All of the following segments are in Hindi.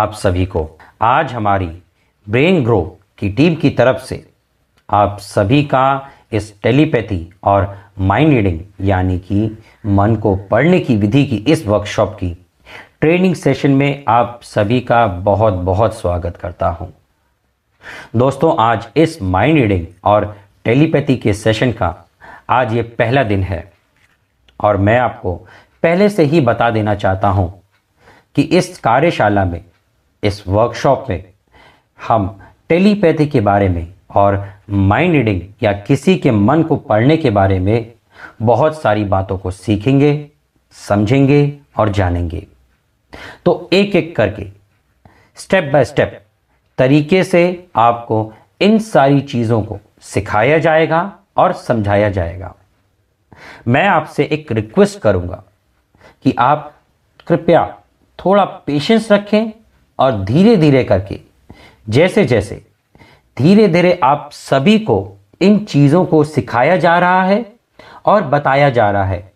आप सभी को आज हमारी ब्रेन ग्रो की टीम की तरफ से आप सभी का इस टेलीपैथी और माइंड रीडिंग यानी कि मन को पढ़ने की विधि की इस वर्कशॉप की ट्रेनिंग सेशन में आप सभी का बहुत बहुत स्वागत करता हूं। दोस्तों आज इस माइंड रीडिंग और टेलीपैथी के सेशन का आज ये पहला दिन है और मैं आपको पहले से ही बता देना चाहता हूं कि इस कार्यशाला में इस वर्कशॉप में हम टेलीपैथी के बारे में और माइंड रीडिंग या किसी के मन को पढ़ने के बारे में बहुत सारी बातों को सीखेंगे समझेंगे और जानेंगे तो एक एक करके स्टेप बाय स्टेप तरीके से आपको इन सारी चीज़ों को सिखाया जाएगा और समझाया जाएगा मैं आपसे एक रिक्वेस्ट करूंगा कि आप कृपया थोड़ा पेशेंस रखें और धीरे धीरे करके जैसे जैसे धीरे धीरे आप सभी को इन चीज़ों को सिखाया जा रहा है और बताया जा रहा है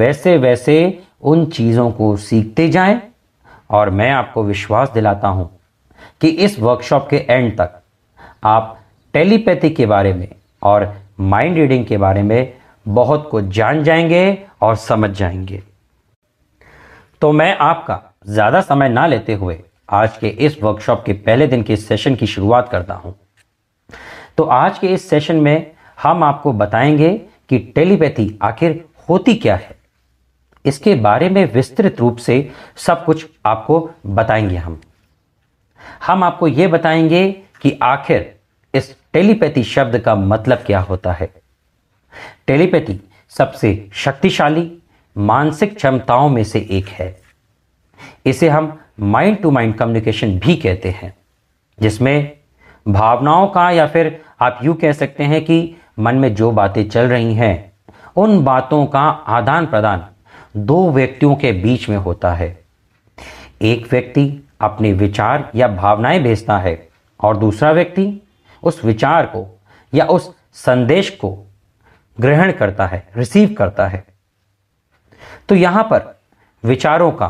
वैसे वैसे उन चीज़ों को सीखते जाएं और मैं आपको विश्वास दिलाता हूं कि इस वर्कशॉप के एंड तक आप टेलीपैथी के बारे में और माइंड रीडिंग के बारे में बहुत कुछ जान जाएंगे और समझ जाएंगे तो मैं आपका ज़्यादा समय ना लेते हुए आज के इस वर्कशॉप के पहले दिन के सेशन की शुरुआत करता हूं तो आज के इस सेशन में हम आपको बताएंगे कि टेलीपैथी आखिर होती क्या है इसके बारे में विस्तृत रूप से सब कुछ आपको बताएंगे हम हम आपको यह बताएंगे कि आखिर इस टेलीपैथी शब्द का मतलब क्या होता है टेलीपैथी सबसे शक्तिशाली मानसिक क्षमताओं में से एक है इसे हम माइंड टू माइंड कम्युनिकेशन भी कहते हैं जिसमें भावनाओं का या फिर आप यू कह सकते हैं कि मन में जो बातें चल रही हैं उन बातों का आदान प्रदान दो व्यक्तियों के बीच में होता है एक व्यक्ति अपने विचार या भावनाएं भेजता है और दूसरा व्यक्ति उस विचार को या उस संदेश को ग्रहण करता है रिसीव करता है तो यहां पर विचारों का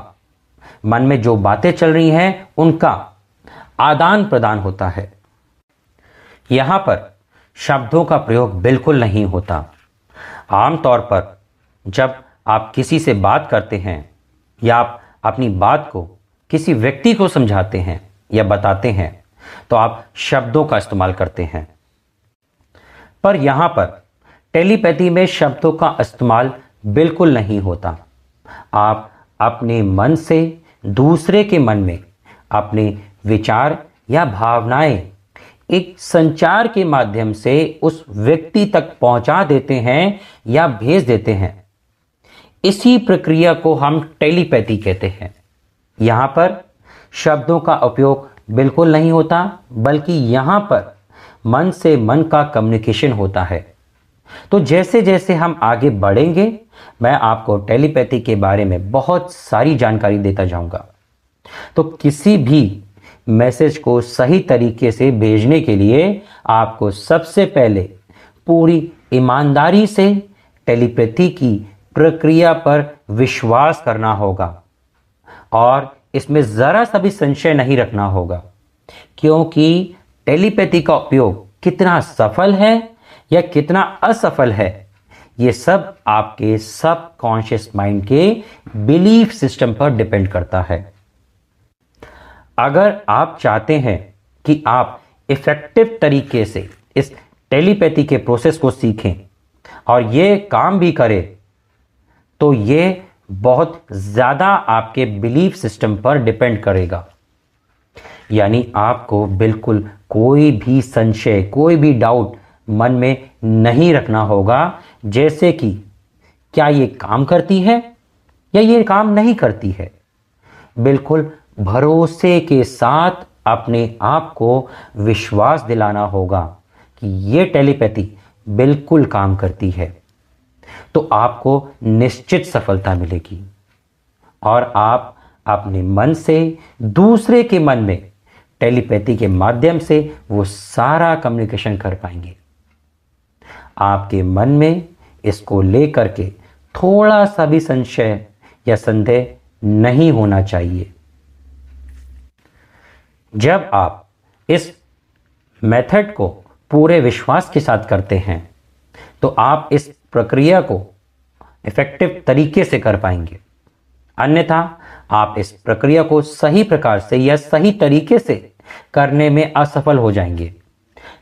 मन में जो बातें चल रही हैं उनका आदान प्रदान होता है यहां पर शब्दों का प्रयोग बिल्कुल नहीं होता आमतौर पर जब आप किसी से बात करते हैं या आप अपनी बात को किसी व्यक्ति को समझाते हैं या बताते हैं तो आप शब्दों का इस्तेमाल करते हैं पर यहां पर टेलीपैथी में शब्दों का इस्तेमाल बिल्कुल नहीं होता आप अपने मन से दूसरे के मन में अपने विचार या भावनाएं एक संचार के माध्यम से उस व्यक्ति तक पहुंचा देते हैं या भेज देते हैं इसी प्रक्रिया को हम टेलीपैथी कहते हैं यहां पर शब्दों का उपयोग बिल्कुल नहीं होता बल्कि यहां पर मन से मन का कम्युनिकेशन होता है तो जैसे जैसे हम आगे बढ़ेंगे मैं आपको टेलीपैथी के बारे में बहुत सारी जानकारी देता जाऊंगा तो किसी भी मैसेज को सही तरीके से भेजने के लिए आपको सबसे पहले पूरी ईमानदारी से टेलीपैथी की प्रक्रिया पर विश्वास करना होगा और इसमें ज़रा सा भी संशय नहीं रखना होगा क्योंकि टेलीपैथी का उपयोग कितना सफल है या कितना असफल है ये सब आपके सब कॉन्शियस माइंड के बिलीफ सिस्टम पर डिपेंड करता है अगर आप चाहते हैं कि आप इफेक्टिव तरीके से इस टेलीपैथी के प्रोसेस को सीखें और ये काम भी करें तो ये बहुत ज़्यादा आपके बिलीफ सिस्टम पर डिपेंड करेगा यानी आपको बिल्कुल कोई भी संशय कोई भी डाउट मन में नहीं रखना होगा जैसे कि क्या ये काम करती है या ये काम नहीं करती है बिल्कुल भरोसे के साथ अपने आप को विश्वास दिलाना होगा कि ये टेलीपैथी बिल्कुल काम करती है तो आपको निश्चित सफलता मिलेगी और आप अपने मन से दूसरे के मन में टेलीपैथी के माध्यम से वो सारा कम्युनिकेशन कर पाएंगे आपके मन में इसको लेकर के थोड़ा सा भी संशय या संदेह नहीं होना चाहिए जब आप इस मेथड को पूरे विश्वास के साथ करते हैं तो आप इस प्रक्रिया को इफ़ेक्टिव तरीके से कर पाएंगे अन्यथा आप इस प्रक्रिया को सही प्रकार से या सही तरीके से करने में असफल हो जाएंगे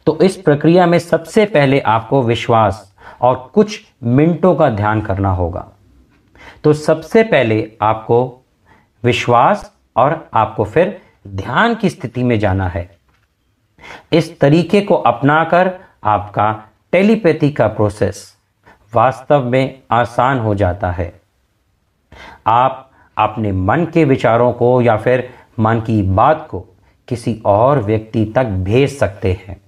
तो इस प्रक्रिया में सबसे पहले आपको विश्वास और कुछ मिनटों का ध्यान करना होगा तो सबसे पहले आपको विश्वास और आपको फिर ध्यान की स्थिति में जाना है इस तरीके को अपनाकर आपका टेलीपैथी का प्रोसेस वास्तव में आसान हो जाता है आप अपने मन के विचारों को या फिर मन की बात को किसी और व्यक्ति तक भेज सकते हैं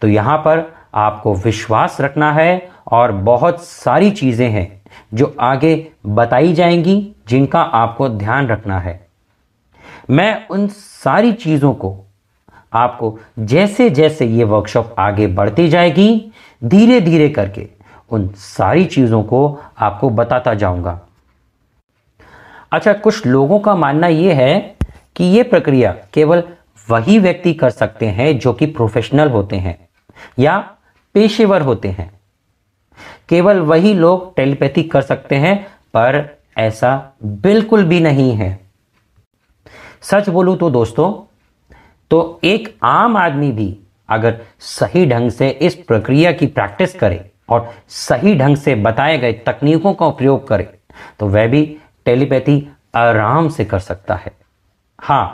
तो यहाँ पर आपको विश्वास रखना है और बहुत सारी चीज़ें हैं जो आगे बताई जाएंगी जिनका आपको ध्यान रखना है मैं उन सारी चीज़ों को आपको जैसे जैसे ये वर्कशॉप आगे बढ़ती जाएगी धीरे धीरे करके उन सारी चीज़ों को आपको बताता जाऊंगा अच्छा कुछ लोगों का मानना ये है कि ये प्रक्रिया केवल वही व्यक्ति कर सकते हैं जो कि प्रोफेशनल होते हैं या पेशेवर होते हैं केवल वही लोग टेलीपैथी कर सकते हैं पर ऐसा बिल्कुल भी नहीं है सच बोलूं तो दोस्तों तो एक आम आदमी भी अगर सही ढंग से इस प्रक्रिया की प्रैक्टिस करे और सही ढंग से बताए गए तकनीकों का उपयोग करे तो वह भी टेलीपैथी आराम से कर सकता है हाँ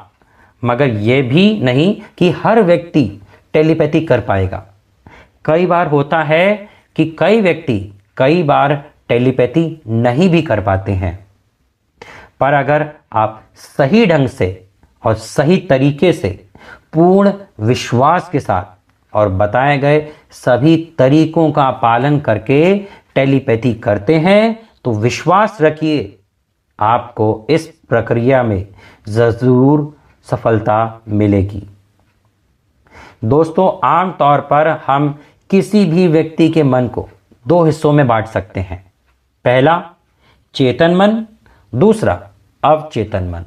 मगर यह भी नहीं कि हर व्यक्ति टेलीपैथी कर पाएगा कई बार होता है कि कई व्यक्ति कई बार टेलीपैथी नहीं भी कर पाते हैं पर अगर आप सही ढंग से और सही तरीके से पूर्ण विश्वास के साथ और बताए गए सभी तरीकों का पालन करके टेलीपैथी करते हैं तो विश्वास रखिए आपको इस प्रक्रिया में ज़रूर सफलता मिलेगी दोस्तों आमतौर पर हम किसी भी व्यक्ति के मन को दो हिस्सों में बांट सकते हैं पहला चेतन मन दूसरा अवचेतन मन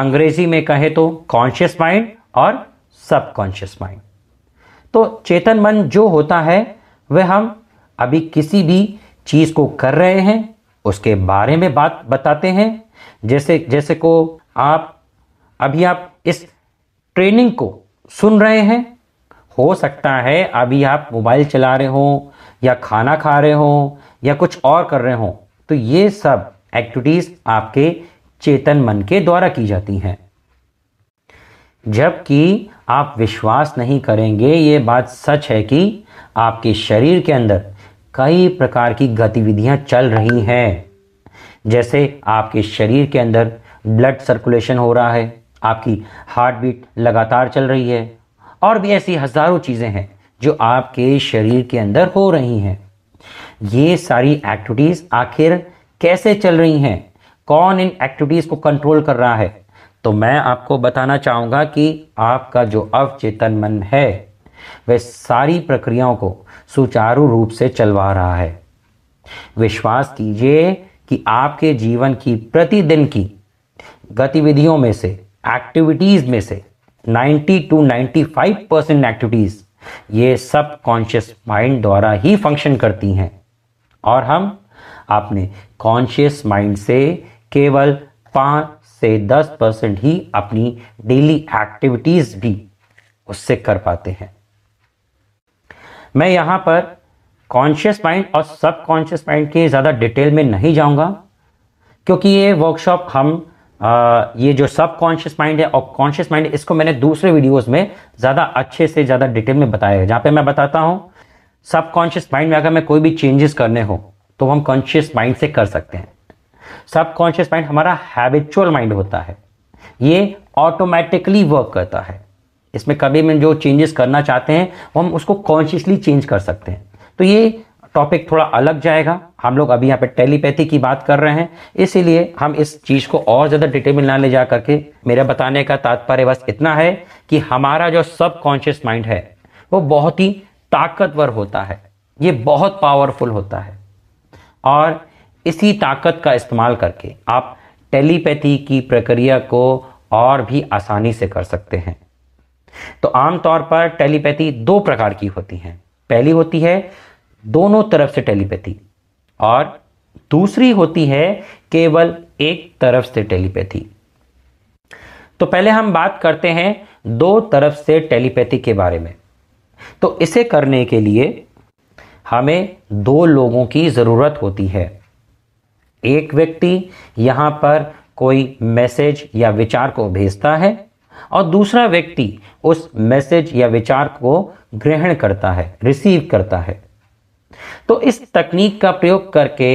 अंग्रेजी में कहें तो कॉन्शियस माइंड और सबकॉन्शियस माइंड तो चेतन मन जो होता है वह हम अभी किसी भी चीज़ को कर रहे हैं उसके बारे में बात बताते हैं जैसे जैसे को आप अभी आप इस ट्रेनिंग को सुन रहे हैं हो सकता है अभी आप मोबाइल चला रहे हो या खाना खा रहे हो या कुछ और कर रहे हो तो ये सब एक्टिविटीज़ आपके चेतन मन के द्वारा की जाती हैं जबकि आप विश्वास नहीं करेंगे ये बात सच है कि आपके शरीर के अंदर कई प्रकार की गतिविधियां चल रही हैं जैसे आपके शरीर के अंदर ब्लड सर्कुलेशन हो रहा है आपकी हार्ट बीट लगातार चल रही है और भी ऐसी हज़ारों चीज़ें हैं जो आपके शरीर के अंदर हो रही हैं ये सारी एक्टिविटीज़ आखिर कैसे चल रही हैं कौन इन एक्टिविटीज़ को कंट्रोल कर रहा है तो मैं आपको बताना चाहूंगा कि आपका जो अवचेतन मन है वह सारी प्रक्रियाओं को सुचारू रूप से चलवा रहा है विश्वास कीजिए कि आपके जीवन की प्रतिदिन की गतिविधियों में से एक्टिविटीज़ में से ninety two ninety five percent activities ये सब कॉन्शियस माइंड द्वारा ही फंक्शन करती हैं और हम आपने कॉन्शियस माइंड से केवल पाँच से दस परसेंट ही अपनी डेली एक्टिविटीज भी उससे कर पाते हैं मैं यहाँ पर कॉन्शियस माइंड और सब कॉन्शियस माइंड के ज़्यादा डिटेल में नहीं जाऊँगा क्योंकि ये वर्कशॉप हम ये जो सब कॉन्शियस माइंड है और कॉन्शियस माइंड इसको मैंने दूसरे वीडियोस में ज़्यादा अच्छे से ज़्यादा डिटेल में बताया है जहाँ पे मैं बताता हूँ सब कॉन्शियस माइंड में अगर मैं कोई भी चेंजेस करने हो तो हम कॉन्शियस माइंड से कर सकते हैं सब कॉन्शियस माइंड हमारा हैबिचुअल माइंड होता है ये ऑटोमेटिकली वर्क करता है इसमें कभी हम जो चेंजेस करना चाहते हैं हम उसको कॉन्शियसली चेंज कर सकते हैं तो ये टॉपिक थोड़ा अलग जाएगा हम लोग अभी यहाँ पे टेलीपैथी की बात कर रहे हैं इसीलिए हम इस चीज़ को और ज़्यादा डिटेल में ना ले जा करके मेरा बताने का तात्पर्य बस इतना है कि हमारा जो सबकॉन्शियस माइंड है वो बहुत ही ताकतवर होता है ये बहुत पावरफुल होता है और इसी ताकत का इस्तेमाल करके आप टेलीपैथी की प्रक्रिया को और भी आसानी से कर सकते हैं तो आमतौर पर टेलीपैथी दो प्रकार की होती है पहली होती है दोनों तरफ से टेलीपैथी और दूसरी होती है केवल एक तरफ से टेलीपैथी तो पहले हम बात करते हैं दो तरफ से टेलीपैथी के बारे में तो इसे करने के लिए हमें दो लोगों की ज़रूरत होती है एक व्यक्ति यहां पर कोई मैसेज या विचार को भेजता है और दूसरा व्यक्ति उस मैसेज या विचार को ग्रहण करता है रिसीव करता है तो इस तकनीक का प्रयोग करके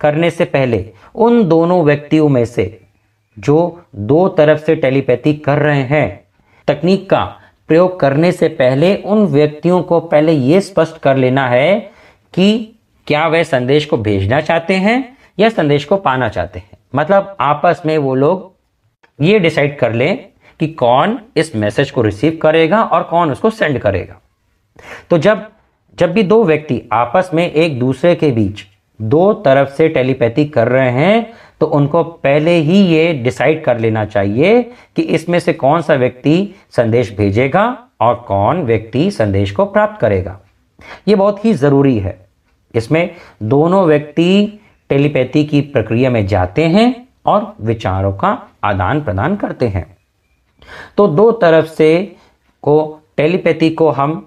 करने से पहले उन दोनों व्यक्तियों में से जो दो तरफ से टेलीपैथी कर रहे हैं तकनीक का प्रयोग करने से पहले उन व्यक्तियों को पहले ये स्पष्ट कर लेना है कि क्या वह संदेश को भेजना चाहते हैं या संदेश को पाना चाहते हैं मतलब आपस में वो लोग ये डिसाइड कर लें कि कौन इस मैसेज को रिसीव करेगा और कौन उसको सेंड करेगा तो जब जब भी दो व्यक्ति आपस में एक दूसरे के बीच दो तरफ से टेलीपैथी कर रहे हैं तो उनको पहले ही ये डिसाइड कर लेना चाहिए कि इसमें से कौन सा व्यक्ति संदेश भेजेगा और कौन व्यक्ति संदेश को प्राप्त करेगा ये बहुत ही ज़रूरी है इसमें दोनों व्यक्ति टेलीपैथी की प्रक्रिया में जाते हैं और विचारों का आदान प्रदान करते हैं तो दो तरफ से को टेलीपैथी को हम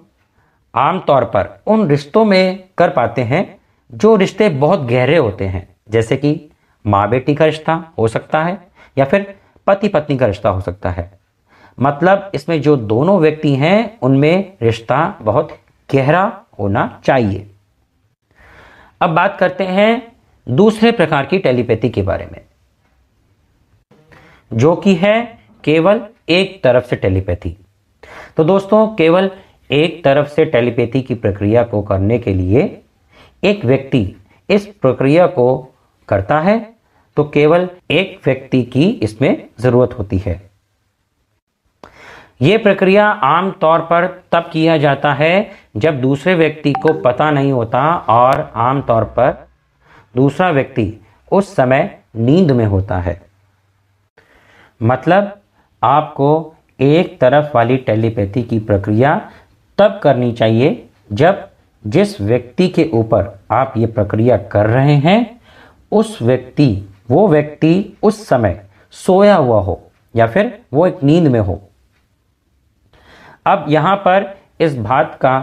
आमतौर पर उन रिश्तों में कर पाते हैं जो रिश्ते बहुत गहरे होते हैं जैसे कि माँ बेटी का रिश्ता हो सकता है या फिर पति पत्नी का रिश्ता हो सकता है मतलब इसमें जो दोनों व्यक्ति हैं उनमें रिश्ता बहुत गहरा होना चाहिए अब बात करते हैं दूसरे प्रकार की टेलीपैथी के बारे में जो कि है केवल एक तरफ से टेलीपैथी तो दोस्तों केवल एक तरफ से टेलीपैथी की प्रक्रिया को करने के लिए एक व्यक्ति इस प्रक्रिया को करता है तो केवल एक व्यक्ति की इसमें ज़रूरत होती है यह प्रक्रिया आम तौर पर तब किया जाता है जब दूसरे व्यक्ति को पता नहीं होता और आम तौर पर दूसरा व्यक्ति उस समय नींद में होता है मतलब आपको एक तरफ वाली टेलीपैथी की प्रक्रिया तब करनी चाहिए जब जिस व्यक्ति के ऊपर आप ये प्रक्रिया कर रहे हैं उस व्यक्ति वो व्यक्ति उस समय सोया हुआ हो या फिर वो एक नींद में हो अब यहाँ पर इस बात का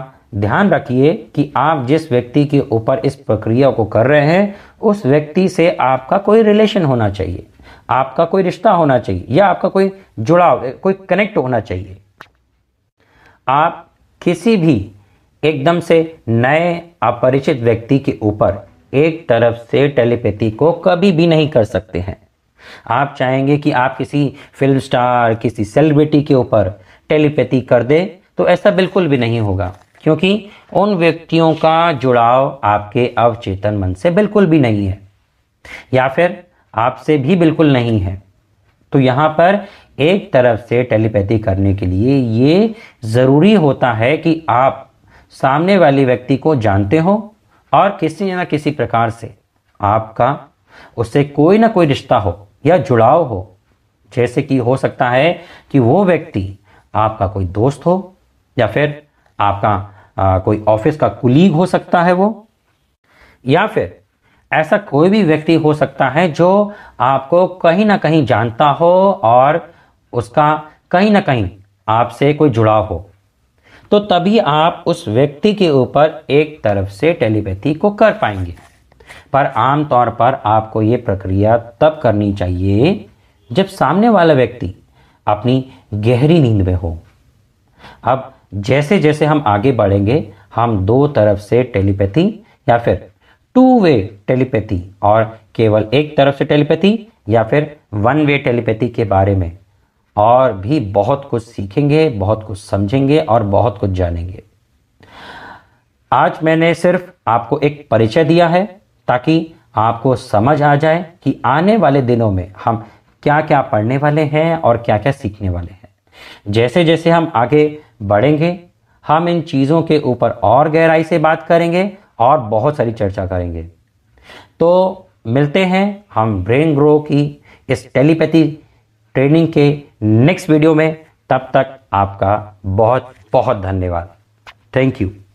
ध्यान रखिए कि आप जिस व्यक्ति के ऊपर इस प्रक्रिया को कर रहे हैं उस व्यक्ति से आपका कोई रिलेशन होना चाहिए आपका कोई रिश्ता होना चाहिए या आपका कोई जुड़ाव कोई कनेक्ट होना चाहिए आप किसी भी एकदम से नए अपरिचित व्यक्ति के ऊपर एक तरफ से टेलीपैथी को कभी भी नहीं कर सकते हैं आप चाहेंगे कि आप किसी फिल्म स्टार किसी सेलिब्रिटी के ऊपर टेलीपैथी कर दे तो ऐसा बिल्कुल भी नहीं होगा क्योंकि उन व्यक्तियों का जुड़ाव आपके अवचेतन मन से बिल्कुल भी नहीं है या फिर आपसे भी बिल्कुल नहीं है तो यहाँ पर एक तरफ से टेलीपैथी करने के लिए ये ज़रूरी होता है कि आप सामने वाले व्यक्ति को जानते हो और किसी ना किसी प्रकार से आपका उससे कोई ना कोई रिश्ता हो या जुड़ाव हो जैसे कि हो सकता है कि वो व्यक्ति आपका कोई दोस्त हो या फिर आपका आ, कोई ऑफिस का कुलीग हो सकता है वो या फिर ऐसा कोई भी व्यक्ति हो सकता है जो आपको कहीं ना कहीं जानता हो और उसका कहीं ना कहीं आपसे कोई जुड़ाव हो तो तभी आप उस व्यक्ति के ऊपर एक तरफ से टेलीपैथी को कर पाएंगे पर आमतौर पर आपको ये प्रक्रिया तब करनी चाहिए जब सामने वाला व्यक्ति अपनी गहरी नींद में हो अब जैसे जैसे हम आगे बढ़ेंगे हम दो तरफ से टेलीपैथी या फिर टू वे टेलीपैथी और केवल एक तरफ से टेलीपैथी या फिर वन वे टेलीपैथी के बारे में और भी बहुत कुछ सीखेंगे बहुत कुछ समझेंगे और बहुत कुछ जानेंगे आज मैंने सिर्फ आपको एक परिचय दिया है ताकि आपको समझ आ जाए कि आने वाले दिनों में हम क्या क्या पढ़ने वाले हैं और क्या क्या सीखने वाले हैं जैसे जैसे हम आगे बढ़ेंगे हम इन चीज़ों के ऊपर और गहराई से बात करेंगे और बहुत सारी चर्चा करेंगे तो मिलते हैं हम ब्रेन ग्रो की इस टेलीपैथी ट्रेनिंग के नेक्स्ट वीडियो में तब तक आपका बहुत बहुत धन्यवाद थैंक यू